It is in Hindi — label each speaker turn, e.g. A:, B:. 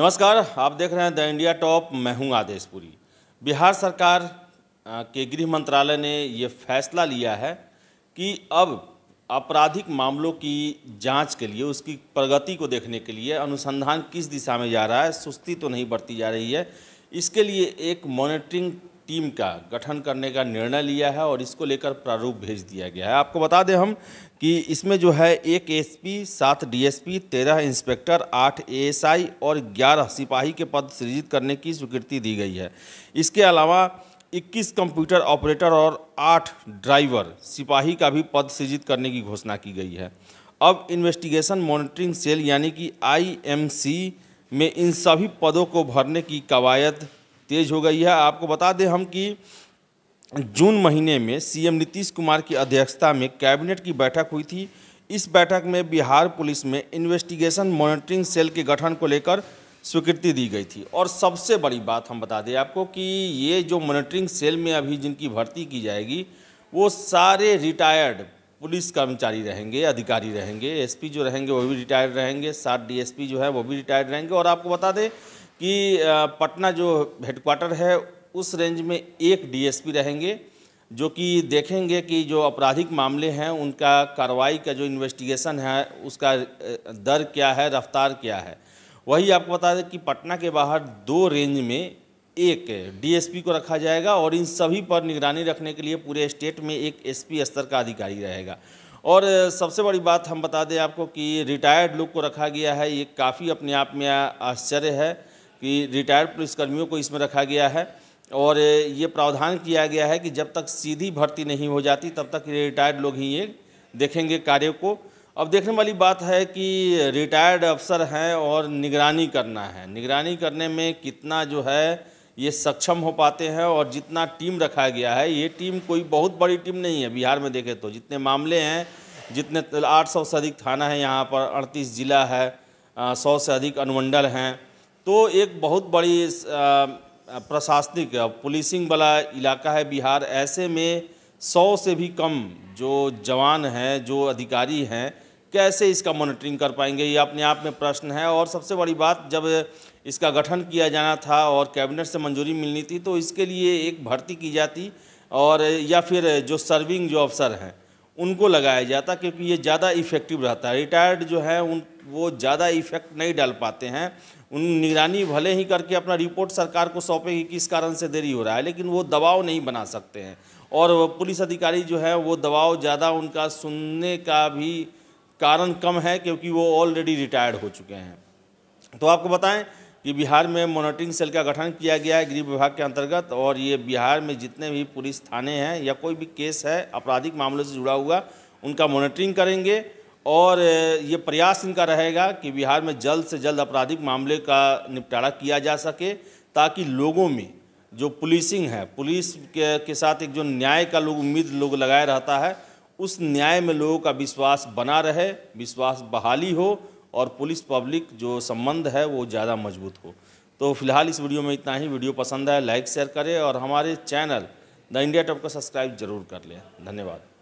A: नमस्कार आप देख रहे हैं द इंडिया टॉप मैं हूं आदेश पुरी बिहार सरकार के गृह मंत्रालय ने ये फैसला लिया है कि अब आपराधिक मामलों की जांच के लिए उसकी प्रगति को देखने के लिए अनुसंधान किस दिशा में जा रहा है सुस्ती तो नहीं बढ़ती जा रही है इसके लिए एक मॉनिटरिंग टीम का गठन करने का निर्णय लिया है और इसको लेकर प्रारूप भेज दिया गया है आपको बता दें हम कि इसमें जो है एक एसपी, सात डीएसपी, तेरह इंस्पेक्टर आठ एएसआई और ग्यारह सिपाही के पद सृजित करने की स्वीकृति दी गई है इसके अलावा 21 कंप्यूटर ऑपरेटर और आठ ड्राइवर सिपाही का भी पद सृजित करने की घोषणा की गई है अब इन्वेस्टिगेशन मॉनिटरिंग सेल यानी कि आई में इन सभी पदों को भरने की कवायद तेज हो गई है आपको बता दें हम कि जून महीने में सीएम नीतीश कुमार की अध्यक्षता में कैबिनेट की बैठक हुई थी इस बैठक में बिहार पुलिस में इन्वेस्टिगेशन मॉनिटरिंग सेल के गठन को लेकर स्वीकृति दी गई थी और सबसे बड़ी बात हम बता दें आपको कि ये जो मॉनिटरिंग सेल में अभी जिनकी भर्ती की जाएगी वो सारे रिटायर्ड पुलिस कर्मचारी रहेंगे अधिकारी रहेंगे एसपी जो रहेंगे वो भी रिटायर्ड रहेंगे सात डीएसपी जो है वो भी रिटायर्ड रहेंगे और आपको बता दें कि पटना जो हेडक्वार्टर है उस रेंज में एक डीएसपी रहेंगे जो कि देखेंगे कि जो आपराधिक मामले हैं उनका कार्रवाई का जो इन्वेस्टिगेशन है उसका दर क्या है रफ्तार क्या है वही आपको बता दें कि पटना के बाहर दो रेंज में एक डीएसपी को रखा जाएगा और इन सभी पर निगरानी रखने के लिए पूरे स्टेट में एक एसपी स्तर का अधिकारी रहेगा और सबसे बड़ी बात हम बता दें आपको कि रिटायर्ड लोग को रखा गया है ये काफ़ी अपने आप में आश्चर्य है कि रिटायर्ड पुलिसकर्मियों को इसमें रखा गया है और ये प्रावधान किया गया है कि जब तक सीधी भर्ती नहीं हो जाती तब तक रिटायर्ड लोग ही ये देखेंगे कार्य को अब देखने वाली बात है कि रिटायर्ड अफसर हैं और निगरानी करना है निगरानी करने में कितना जो है ये सक्षम हो पाते हैं और जितना टीम रखा गया है ये टीम कोई बहुत बड़ी टीम नहीं है बिहार में देखें तो जितने मामले हैं जितने 800 से अधिक थाना है यहाँ पर अड़तीस ज़िला है सौ से अधिक अनुमंडल हैं तो एक बहुत बड़ी प्रशासनिक पुलिसिंग वाला इलाका है बिहार ऐसे में सौ से भी कम जो जवान हैं जो अधिकारी हैं कैसे इसका मॉनिटरिंग कर पाएंगे ये अपने आप में प्रश्न है और सबसे बड़ी बात जब इसका गठन किया जाना था और कैबिनेट से मंजूरी मिलनी थी तो इसके लिए एक भर्ती की जाती और या फिर जो सर्विंग जो अफसर हैं उनको लगाया जाता क्योंकि ये ज़्यादा इफ़ेक्टिव रहता है रिटायर्ड जो है उन वो ज़्यादा इफ़ेक्ट नहीं डाल पाते हैं उन निगरानी भले ही करके अपना रिपोर्ट सरकार को सौंपेगी कि किस कारण से देरी हो रहा है लेकिन वो दबाव नहीं बना सकते हैं और पुलिस अधिकारी जो है वो दबाव ज़्यादा उनका सुनने का भी कारण कम है क्योंकि वो ऑलरेडी रिटायर्ड हो चुके हैं तो आपको बताएं कि बिहार में मॉनिटरिंग सेल का गठन किया गया है गृह विभाग के अंतर्गत और ये बिहार में जितने भी पुलिस थाने हैं या कोई भी केस है आपराधिक मामलों से जुड़ा हुआ उनका मॉनिटरिंग करेंगे और ये प्रयास इनका रहेगा कि बिहार में जल्द से जल्द आपराधिक मामले का निपटारा किया जा सके ताकि लोगों में जो पुलिसिंग है पुलिस के, के साथ एक जो न्याय का लोग उम्मीद लोग लगाए रहता है उस न्याय में लोगों का विश्वास बना रहे विश्वास बहाली हो और पुलिस पब्लिक जो संबंध है वो ज़्यादा मजबूत हो तो फिलहाल इस वीडियो में इतना ही वीडियो पसंद आए लाइक शेयर करें और हमारे चैनल द इंडिया टॉप को सब्सक्राइब जरूर कर लें धन्यवाद